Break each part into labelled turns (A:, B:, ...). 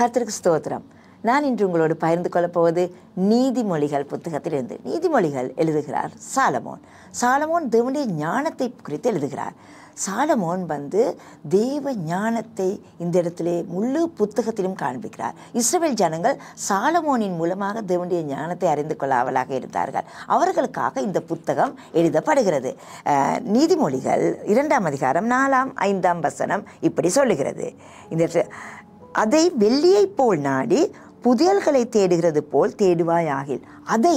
A: கர்த்தருக்கு ஸ்தோத்திரம் நான் இன்று உங்களோடு பகிர்ந்து கொள்ளப்போவது நீதிமொழிகள் புத்தகத்திலிருந்து நீதிமொழிகள் எழுதுகிறார் சாலமோன் சாலமோன் தேவனுடைய ஞானத்தை குறித்து எழுதுகிறார் சாலமோன் வந்து தேவ ஞானத்தை இந்த இடத்திலே முழு புத்தகத்திலும் காண்பிக்கிறார் இஸ்ரேல் ஜனங்கள் சாலமோனின் மூலமாக தேவனுடைய ஞானத்தை அறிந்து கொள்ளாவலாக இருந்தார்கள் அவர்களுக்காக இந்த புத்தகம் எழுதப்படுகிறது நீதிமொழிகள் இரண்டாம் அதிகாரம் நாலாம் ஐந்தாம் வசனம் இப்படி சொல்லுகிறது இந்த அதை வெள்ளியைப் போல் நாடி புதியல்களை தேடுகிறது போல் தேடுவாயாகில் அதை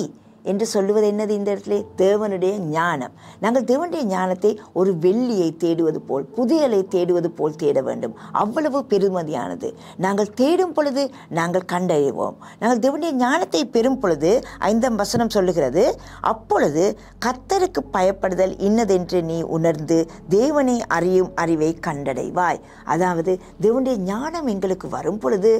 A: என்று சொல்லுவது என்னது இந்த இடத்துல தேவனுடைய ஞானம் நாங்கள் தேவனுடைய ஞானத்தை ஒரு வெள்ளியை தேடுவது போல் புதியலை தேடுவது போல் தேட வேண்டும் அவ்வளவு பெருமதியானது நாங்கள் தேடும் பொழுது நாங்கள் கண்டறிவோம் நாங்கள் தேவனுடைய ஞானத்தை பெறும் பொழுது ஐந்தாம் வசனம் சொல்லுகிறது அப்பொழுது கத்தருக்கு பயப்படுதல் இன்னதென்று நீ உணர்ந்து தேவனை அறியும் அறிவை கண்டடைவாய் அதாவது தேவனுடைய ஞானம் எங்களுக்கு வரும் பொழுது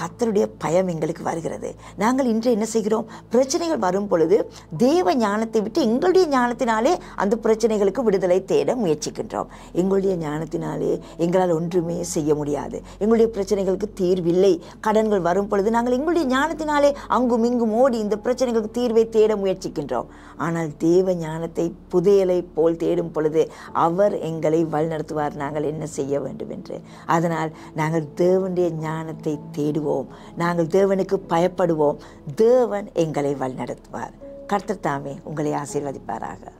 A: கத்தருடைய பயம் எங்களுக்கு வருகிறது நாங்கள் இன்று என்ன செய்கிறோம் பிரச்சனைகள் வரும் பொழுது பொழுது தேவ ஞானத்தை விட்டு எங்களுடைய ஞானத்தினாலே அந்த பிரச்சனைகளுக்கு விடுதலை தேட முயற்சிக்கின்றோம் எங்களுடைய ஞானத்தினாலே எங்களால் ஒன்றுமே செய்ய முடியாது எங்களுடைய பிரச்சனைகளுக்கு தீர்வில்லை கடன்கள் வரும் பொழுது நாங்கள் எங்களுடைய ஞானத்தினாலே அங்கும் இங்கும் ஓடி இந்த பிரச்சனைகளுக்கு தீர்வை தேட முயற்சிக்கின்றோம் ஆனால் தேவ ஞானத்தை புதையலை போல் தேடும் பொழுது அவர் எங்களை வழிநடத்துவார் நாங்கள் என்ன செய்ய வேண்டும் என்று அதனால் நாங்கள் தேவனுடைய ஞானத்தை தேடுவோம் நாங்கள் தேவனுக்கு பயப்படுவோம் தேவன் எங்களை வழிநடத்துவார் கர்த்தர் தாமே உங்களை ஆசீர்வதிப்பாராக